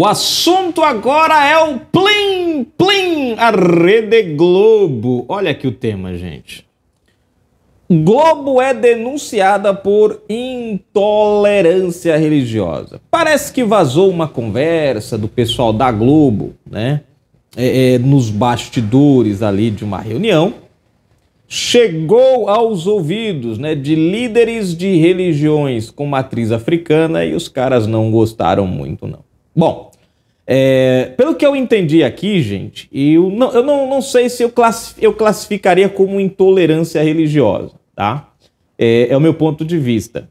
O assunto agora é o Plim Plim, a Rede Globo. Olha aqui o tema, gente. Globo é denunciada por intolerância religiosa. Parece que vazou uma conversa do pessoal da Globo, né? É, é, nos bastidores ali de uma reunião. Chegou aos ouvidos né, de líderes de religiões com matriz africana e os caras não gostaram muito, não. Bom, é, pelo que eu entendi aqui, gente, eu não, eu não, não sei se eu, eu classificaria como intolerância religiosa, tá? É, é o meu ponto de vista.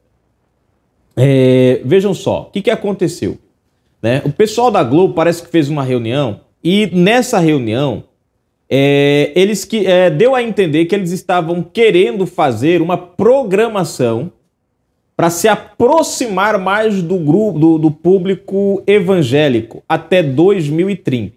É, vejam só, o que, que aconteceu? Né? O pessoal da Globo parece que fez uma reunião e nessa reunião é, eles que é, deu a entender que eles estavam querendo fazer uma programação para se aproximar mais do grupo do, do, público evangélico até 2030.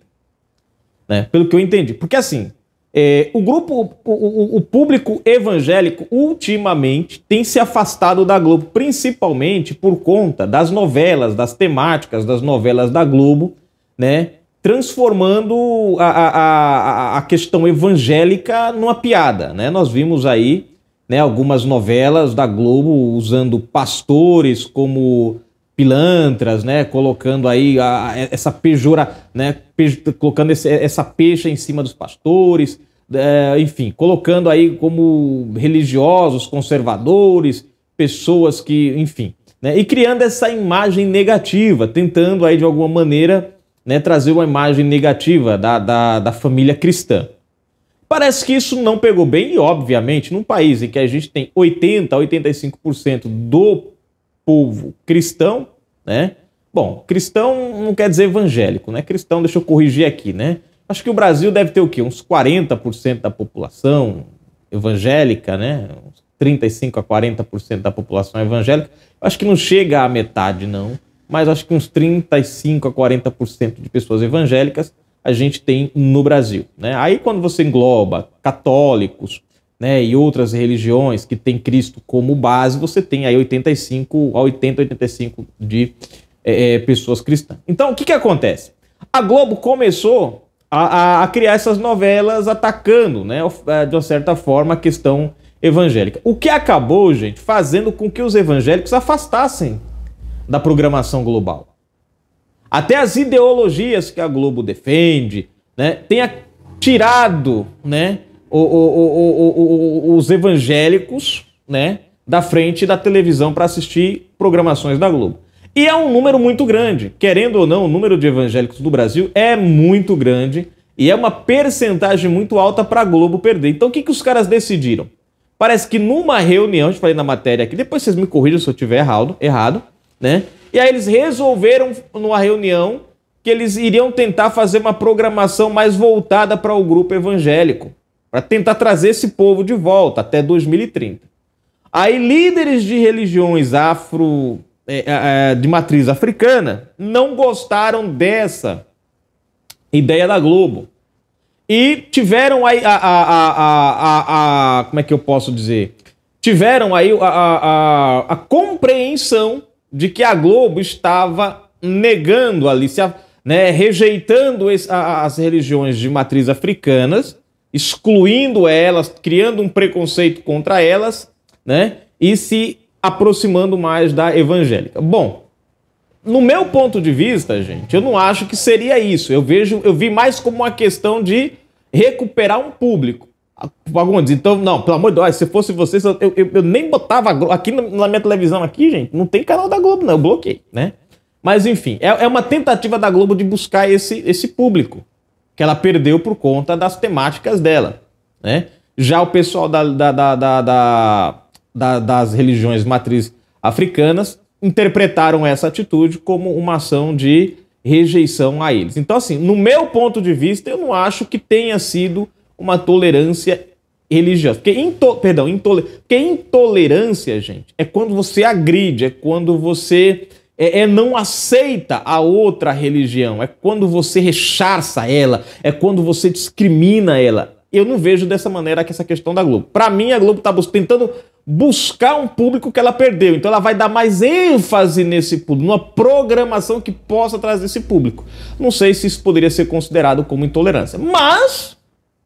Né? Pelo que eu entendi. Porque assim, é, o grupo, o, o, o, público evangélico ultimamente tem se afastado da Globo, principalmente por conta das novelas, das temáticas das novelas da Globo, né? Transformando a, a, a, a questão evangélica numa piada, né? Nós vimos aí né, algumas novelas da Globo usando pastores como pilantras, né, colocando aí a, a, essa pejora, né, pe, colocando esse, essa pecha em cima dos pastores, é, enfim, colocando aí como religiosos, conservadores, pessoas que, enfim, né, e criando essa imagem negativa, tentando aí de alguma maneira né, trazer uma imagem negativa da, da, da família cristã. Parece que isso não pegou bem e, obviamente, num país em que a gente tem 80 a 85% do povo cristão, né? Bom, cristão não quer dizer evangélico, né? Cristão, deixa eu corrigir aqui, né? Acho que o Brasil deve ter o quê? Uns 40% da população evangélica, né? Uns 35 a 40% da população evangélica. Acho que não chega à metade, não, mas acho que uns 35 a 40% de pessoas evangélicas a gente tem no Brasil. Né? Aí quando você engloba católicos né, e outras religiões que tem Cristo como base, você tem aí 85 a 80, 85 de é, é, pessoas cristãs. Então o que, que acontece? A Globo começou a, a, a criar essas novelas atacando, né, é, de uma certa forma, a questão evangélica. O que acabou, gente, fazendo com que os evangélicos afastassem da programação global até as ideologias que a Globo defende, né, tenha tirado né, o, o, o, os evangélicos né, da frente da televisão para assistir programações da Globo. E é um número muito grande. Querendo ou não, o número de evangélicos do Brasil é muito grande e é uma percentagem muito alta para a Globo perder. Então o que, que os caras decidiram? Parece que numa reunião, eu falei na matéria aqui, depois vocês me corrijam se eu tiver errado, errado, né? E aí eles resolveram, numa reunião, que eles iriam tentar fazer uma programação mais voltada para o grupo evangélico, para tentar trazer esse povo de volta até 2030. Aí líderes de religiões afro é, é, é, de matriz africana não gostaram dessa ideia da Globo e tiveram aí a, a, a, a, como é que eu posso dizer tiveram aí a, a, a compreensão de que a Globo estava negando ali, se a, né, rejeitando as religiões de matriz africanas, excluindo elas, criando um preconceito contra elas, né, e se aproximando mais da evangélica. Bom, no meu ponto de vista, gente, eu não acho que seria isso. Eu vejo, eu vi mais como uma questão de recuperar um público. Fagundes, então, não, pelo amor de Deus, se fosse vocês, eu, eu, eu, nem botava aqui na minha televisão aqui, gente, não tem canal da Globo, não, eu bloqueei, né? Mas enfim, é, é uma tentativa da Globo de buscar esse, esse público que ela perdeu por conta das temáticas dela, né? Já o pessoal da, da, da, da, das religiões matriz africanas interpretaram essa atitude como uma ação de rejeição a eles. Então, assim, no meu ponto de vista, eu não acho que tenha sido uma tolerância religiosa. Porque, into, perdão, porque intolerância, gente, é quando você agride, é quando você é, é, não aceita a outra religião, é quando você rechaça ela, é quando você discrimina ela. Eu não vejo dessa maneira que essa questão da Globo. Para mim, a Globo está tentando buscar um público que ela perdeu. Então ela vai dar mais ênfase nesse público, numa programação que possa trazer esse público. Não sei se isso poderia ser considerado como intolerância, mas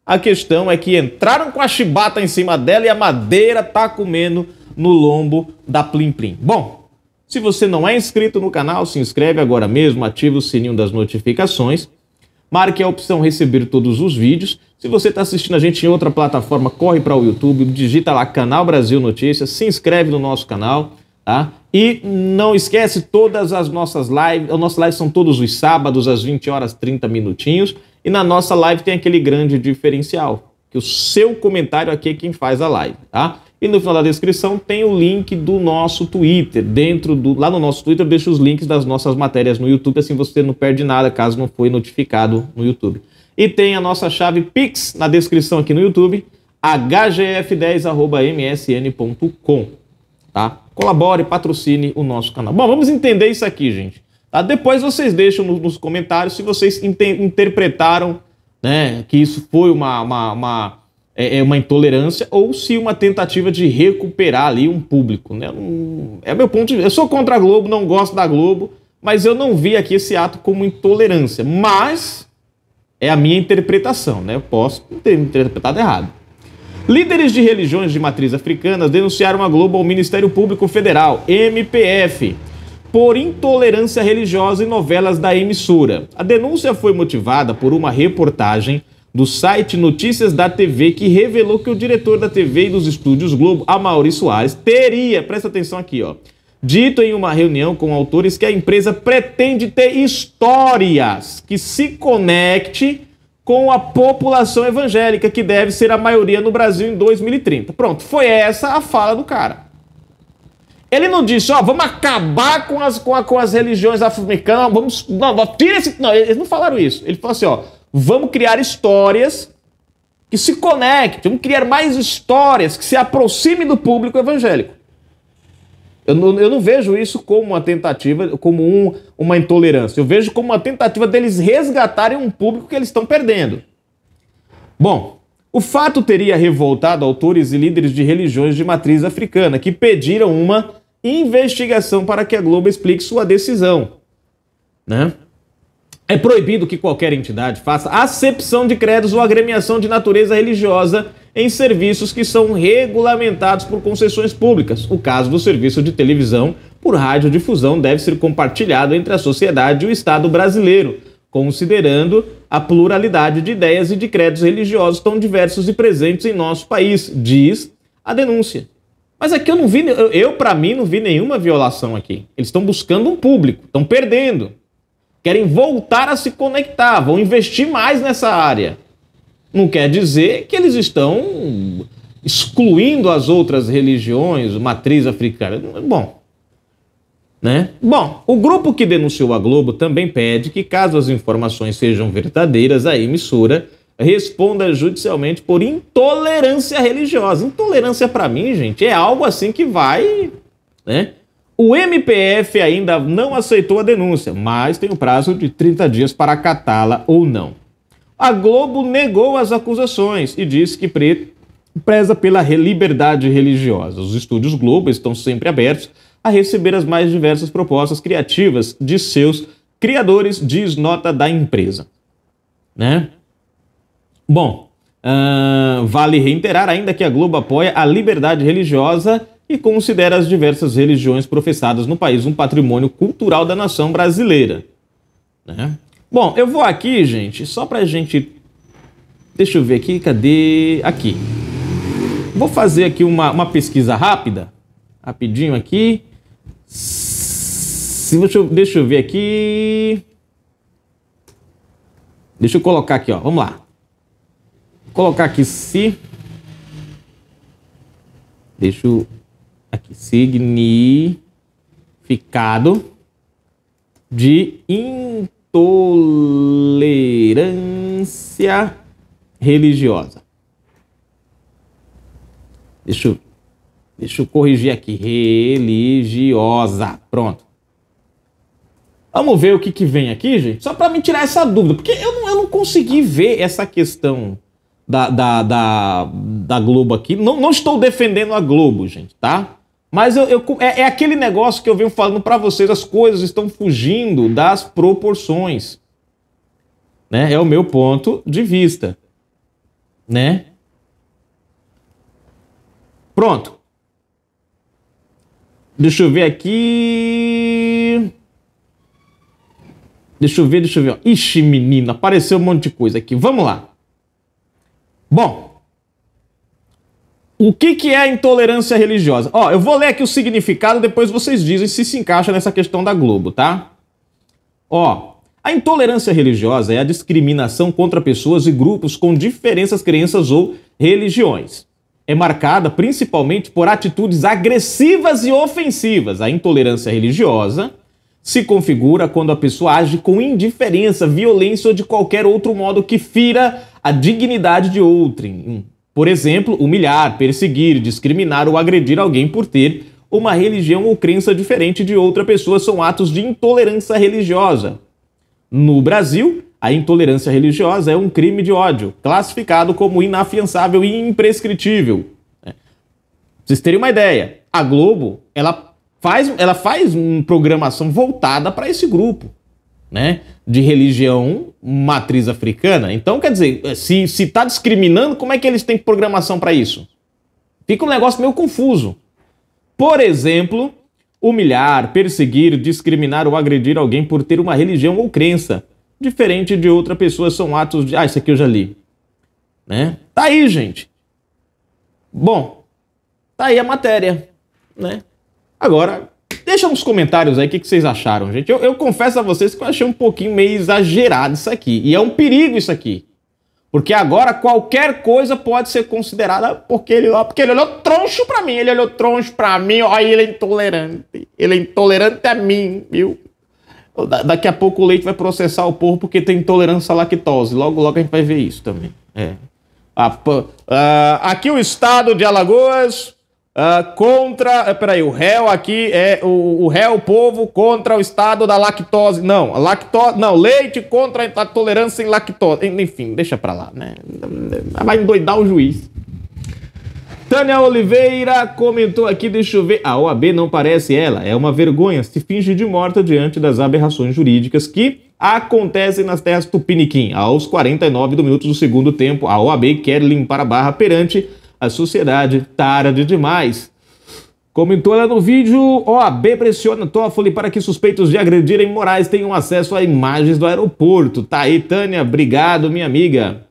a questão é que entraram com a chibata em cima dela e a madeira tá comendo no lombo da Plim Plim. Bom, se você não é inscrito no canal, se inscreve agora mesmo, ativa o sininho das notificações, marque a opção receber todos os vídeos. Se você está assistindo a gente em outra plataforma, corre para o YouTube, digita lá Canal Brasil Notícias, se inscreve no nosso canal, tá? E não esquece todas as nossas lives, as nossas lives são todos os sábados às 20 horas 30 minutinhos. E na nossa live tem aquele grande diferencial, que o seu comentário aqui é quem faz a live, tá? E no final da descrição tem o link do nosso Twitter. Dentro do, lá no nosso Twitter eu deixo os links das nossas matérias no YouTube, assim você não perde nada caso não foi notificado no YouTube. E tem a nossa chave Pix na descrição aqui no YouTube, hgf10@msn.com, tá? Colabore, patrocine o nosso canal. Bom, vamos entender isso aqui, gente. Tá? Depois vocês deixam nos, nos comentários se vocês interpretaram né, que isso foi uma, uma, uma, é, é, uma intolerância ou se uma tentativa de recuperar ali um público. Né? Um, é meu ponto de vista. Eu sou contra a Globo, não gosto da Globo, mas eu não vi aqui esse ato como intolerância. Mas é a minha interpretação, né? Eu posso ter interpretado errado. Líderes de religiões de matriz africana denunciaram a Globo ao Ministério Público Federal, MPF por intolerância religiosa em novelas da emissora. A denúncia foi motivada por uma reportagem do site Notícias da TV que revelou que o diretor da TV e dos estúdios Globo, Amaury Soares, teria, presta atenção aqui, ó, dito em uma reunião com autores que a empresa pretende ter histórias que se conecte com a população evangélica, que deve ser a maioria no Brasil em 2030. Pronto, foi essa a fala do cara. Ele não disse, ó, oh, vamos acabar com as, com, a, com as religiões africanas, vamos. Não, tira esse. Não, eles não falaram isso. Ele falou assim, ó, vamos criar histórias que se conectem, vamos criar mais histórias que se aproximem do público evangélico. Eu não, eu não vejo isso como uma tentativa, como um, uma intolerância. Eu vejo como uma tentativa deles resgatarem um público que eles estão perdendo. Bom, o fato teria revoltado autores e líderes de religiões de matriz africana, que pediram uma investigação para que a Globo explique sua decisão. Né? É proibido que qualquer entidade faça acepção de credos ou agremiação de natureza religiosa em serviços que são regulamentados por concessões públicas. O caso do serviço de televisão por radiodifusão deve ser compartilhado entre a sociedade e o Estado brasileiro, considerando a pluralidade de ideias e de credos religiosos tão diversos e presentes em nosso país, diz a denúncia. Mas aqui eu não vi, eu, eu para mim não vi nenhuma violação aqui. Eles estão buscando um público, estão perdendo. Querem voltar a se conectar, vão investir mais nessa área. Não quer dizer que eles estão excluindo as outras religiões, matriz africana. Bom, né? Bom, o grupo que denunciou a Globo também pede que, caso as informações sejam verdadeiras, a emissora responda judicialmente por intolerância religiosa. Intolerância, para mim, gente, é algo assim que vai. Né? O MPF ainda não aceitou a denúncia, mas tem o um prazo de 30 dias para acatá-la ou não. A Globo negou as acusações e disse que preza pela liberdade religiosa. Os estúdios Globo estão sempre abertos a receber as mais diversas propostas criativas de seus criadores, diz nota da empresa. Né? Bom, uh, vale reiterar ainda que a Globo apoia a liberdade religiosa e considera as diversas religiões professadas no país um patrimônio cultural da nação brasileira. Né? Bom, eu vou aqui, gente, só para a gente. Deixa eu ver aqui, cadê? Aqui. Vou fazer aqui uma, uma pesquisa rápida, rapidinho aqui. Se você, deixa eu ver aqui. Deixa eu colocar aqui, ó. Vamos lá. Vou colocar aqui se. Deixa eu. Aqui, significado de intolerância religiosa. Deixa eu Deixa eu corrigir aqui. Religiosa. Pronto. Vamos ver o que, que vem aqui, gente. Só para me tirar essa dúvida. Porque eu não, eu não consegui ver essa questão da, da, da, da Globo aqui. Não, não estou defendendo a Globo, gente, tá? Mas eu, eu é, é, aquele negócio que eu venho falando para vocês. As coisas estão fugindo das proporções. Né? É o meu ponto de vista. Né? Pronto. Deixa eu ver aqui. Deixa eu ver, deixa eu ver. Ixi, menina, apareceu um monte de coisa aqui. Vamos lá. Bom, o que, que é a intolerância religiosa? Ó, eu vou ler aqui o significado, depois vocês dizem se se encaixa nessa questão da Globo, tá? Ó, a intolerância religiosa é a discriminação contra pessoas e grupos com diferentes crenças ou religiões é marcada principalmente por atitudes agressivas e ofensivas. A intolerância religiosa se configura quando a pessoa age com indiferença, violência ou de qualquer outro modo que fira a dignidade de outrem. Hum, por exemplo, humilhar, perseguir, discriminar ou agredir alguém por ter uma religião ou crença diferente de outra pessoa são atos de intolerância religiosa. No Brasil, a intolerância religiosa é um crime de ódio, classificado como inafiançável e imprescritível. É. Pra vocês terem uma ideia, a Globo ela faz, ela faz uma programação voltada para esse grupo. Né, de religião matriz africana. Então, quer dizer, se está discriminando, como é que eles têm programação para isso? Fica um negócio meio confuso. Por exemplo, humilhar, perseguir, discriminar ou agredir alguém por ter uma religião ou crença, diferente de outra pessoa, são atos de, ah, isso aqui eu já li. Né? Tá aí, gente. Bom, tá aí a matéria, né? Agora, deixa nos comentários aí o que, que, vocês acharam, gente. Eu, eu confesso a vocês que eu achei um pouquinho meio exagerado isso aqui. E é um perigo isso aqui. Porque agora qualquer coisa pode ser considerada porque ele, porque ele olhou troncho para mim, ele olhou troncho para mim, olha, ele é intolerante. Ele é intolerante a mim, viu? Daqui a pouco o leite vai processar o porco porque tem intolerância à lactose. Logo, logo a gente vai ver isso também. É. aqui o estado de Alagoas contra. Eh, peraí, o réu aqui é o, o réu povo contra o estado da lactose. Não, lactose. Não, leite contra a intolerância em lactose. Enfim, deixa pra lá, né? Vai endoidar o juiz. Tânia Oliveira comentou aqui, deixa eu ver. A OAB não parece ela, é uma vergonha, se finge de morta diante das aberrações jurídicas que acontecem nas terras Tupiniquim. Aos 49 do minuto do segundo tempo, a OAB quer limpar a barra perante a sociedade tarde tá demais. Comentou ela no vídeo, OAB pressiona Toffoli para que suspeitos de agredirem Moraes tenham acesso a imagens do aeroporto. Tá aí, Tânia, obrigado, minha amiga.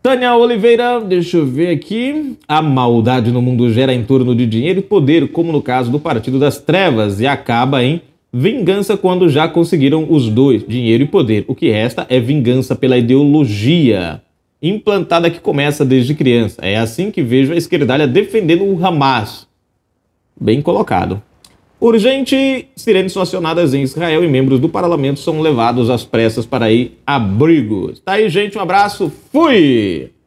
Tânia Oliveira, deixa eu ver aqui. A maldade no mundo gera em torno de dinheiro e poder, como no caso do Partido das Trevas, e acaba em vingança quando já conseguiram os dois, dinheiro e poder. O que resta é vingança pela ideologia implantada que começa desde criança. É assim que vejo a esquerdalha defendendo o Hamas. Bem colocado. Urgente, sirenes são acionadas em Israel e membros do parlamento são levados às pressas para ir abrigo. Tá aí, gente, um abraço, fui!